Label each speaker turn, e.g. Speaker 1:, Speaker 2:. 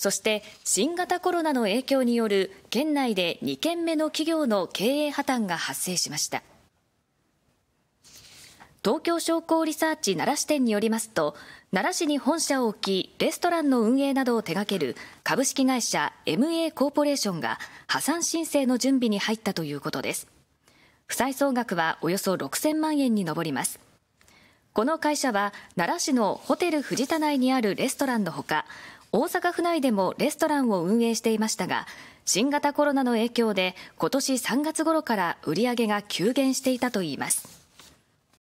Speaker 1: そして新型コロナの影響による県内で2件目の企業の経営破綻が発生しました東京商工リサーチ奈良支店によりますと奈良市に本社を置きレストランの運営などを手掛ける株式会社 MA コーポレーションが破産申請の準備に入ったということです負債総額はおよそ6000万円に上りますこの会社は奈良市のホテル藤田内にあるレストランのほか大阪府内でもレストランを運営していましたが新型コロナの影響で今年3月頃から売り上げが急減していたといいます